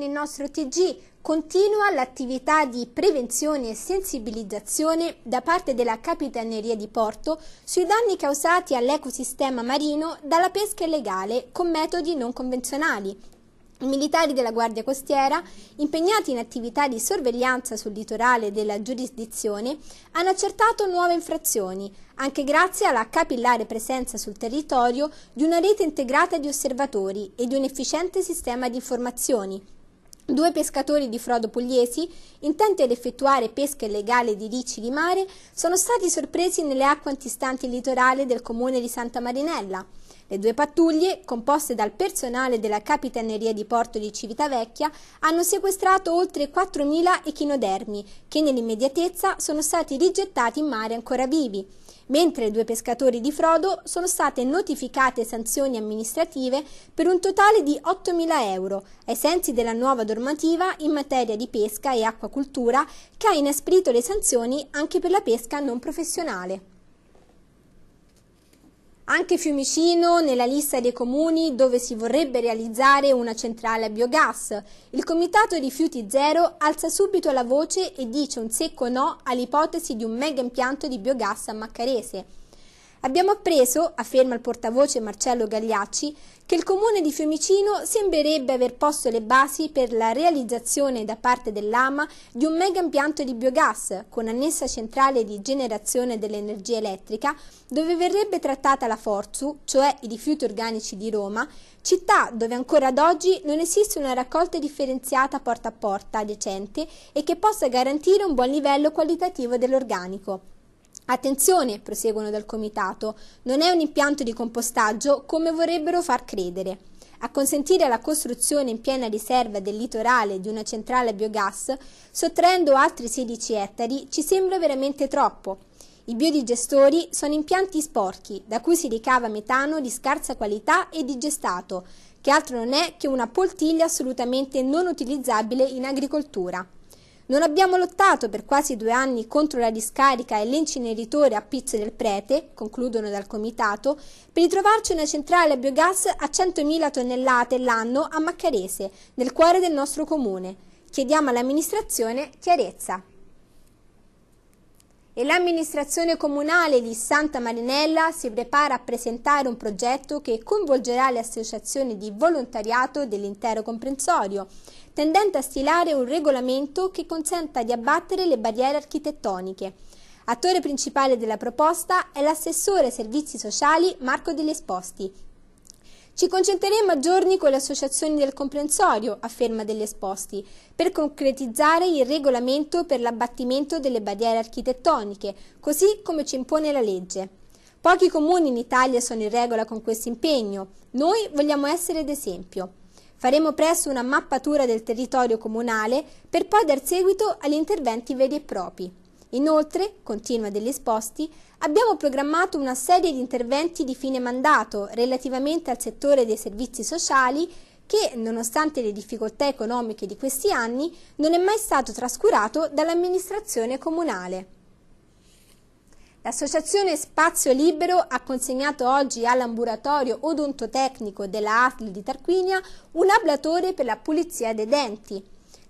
Nel nostro TG continua l'attività di prevenzione e sensibilizzazione da parte della Capitaneria di Porto sui danni causati all'ecosistema marino dalla pesca illegale con metodi non convenzionali. I militari della Guardia Costiera, impegnati in attività di sorveglianza sul litorale della giurisdizione, hanno accertato nuove infrazioni, anche grazie alla capillare presenza sul territorio di una rete integrata di osservatori e di un efficiente sistema di informazioni, Due pescatori di Frodo Pugliesi, intenti ad effettuare pesca illegale di ricci di mare, sono stati sorpresi nelle acque antistanti il litorale del comune di Santa Marinella. Le due pattuglie, composte dal personale della Capitaneria di Porto di Civitavecchia, hanno sequestrato oltre 4.000 echinodermi, che nell'immediatezza sono stati rigettati in mare ancora vivi mentre due pescatori di Frodo sono state notificate sanzioni amministrative per un totale di 8.000 euro, ai sensi della nuova normativa in materia di pesca e acquacultura che ha inasprito le sanzioni anche per la pesca non professionale. Anche Fiumicino nella lista dei comuni dove si vorrebbe realizzare una centrale a biogas. Il comitato Rifiuti Zero alza subito la voce e dice un secco no all'ipotesi di un mega impianto di biogas a Maccarese. Abbiamo appreso, afferma il portavoce Marcello Gagliacci, che il comune di Fiumicino sembrerebbe aver posto le basi per la realizzazione da parte dell'AMA di un mega impianto di biogas con annessa centrale di generazione dell'energia elettrica dove verrebbe trattata la Forzu, cioè i rifiuti organici di Roma, città dove ancora ad oggi non esiste una raccolta differenziata porta a porta decente e che possa garantire un buon livello qualitativo dell'organico. Attenzione, proseguono dal comitato, non è un impianto di compostaggio come vorrebbero far credere. A consentire la costruzione in piena riserva del litorale di una centrale a biogas, sottraendo altri 16 ettari, ci sembra veramente troppo. I biodigestori sono impianti sporchi, da cui si ricava metano di scarsa qualità e digestato, che altro non è che una poltiglia assolutamente non utilizzabile in agricoltura. Non abbiamo lottato per quasi due anni contro la discarica e l'inceneritore a Pizzo del Prete, concludono dal comitato, per ritrovarci una centrale a biogas a 100.000 tonnellate l'anno a Maccarese, nel cuore del nostro comune. Chiediamo all'amministrazione chiarezza e l'amministrazione comunale di Santa Marinella si prepara a presentare un progetto che coinvolgerà le associazioni di volontariato dell'intero comprensorio, tendente a stilare un regolamento che consenta di abbattere le barriere architettoniche. Attore principale della proposta è l'assessore servizi sociali Marco Degli Esposti, ci concentreremo a giorni con le associazioni del comprensorio, afferma degli esposti, per concretizzare il regolamento per l'abbattimento delle barriere architettoniche, così come ci impone la legge. Pochi comuni in Italia sono in regola con questo impegno, noi vogliamo essere d'esempio. Faremo presto una mappatura del territorio comunale per poi dar seguito agli interventi veri e propri. Inoltre, continua degli esposti, abbiamo programmato una serie di interventi di fine mandato relativamente al settore dei servizi sociali che, nonostante le difficoltà economiche di questi anni, non è mai stato trascurato dall'amministrazione comunale. L'associazione Spazio Libero ha consegnato oggi all'ambulatorio odontotecnico della ASL di Tarquinia un ablatore per la pulizia dei denti.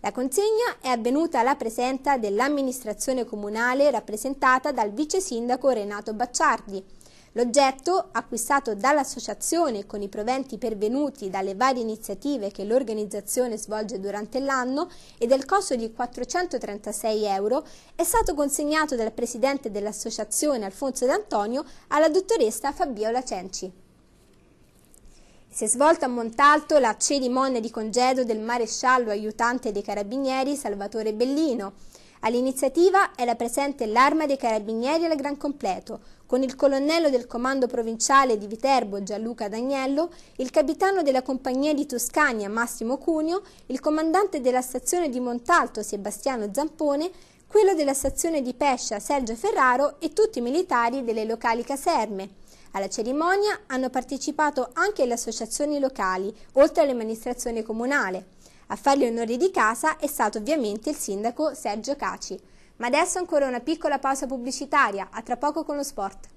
La consegna è avvenuta alla presenza dell'amministrazione comunale rappresentata dal vice sindaco Renato Bacciardi. L'oggetto, acquistato dall'associazione con i proventi pervenuti dalle varie iniziative che l'organizzazione svolge durante l'anno e del costo di 436 euro, è stato consegnato dal presidente dell'associazione Alfonso D'Antonio alla dottoressa Fabiola Cenci. Si è svolta a Montalto la cerimonia di congedo del maresciallo aiutante dei carabinieri Salvatore Bellino. All'iniziativa era presente l'arma dei carabinieri alla gran completo, con il colonnello del comando provinciale di Viterbo Gianluca Dagnello, il capitano della compagnia di Toscania Massimo Cunio, il comandante della stazione di Montalto Sebastiano Zampone, quello della stazione di Pescia Sergio Ferraro e tutti i militari delle locali caserme. Alla cerimonia hanno partecipato anche le associazioni locali, oltre all'amministrazione comunale. A fare gli onori di casa è stato ovviamente il sindaco Sergio Caci. Ma adesso ancora una piccola pausa pubblicitaria, a tra poco con lo sport.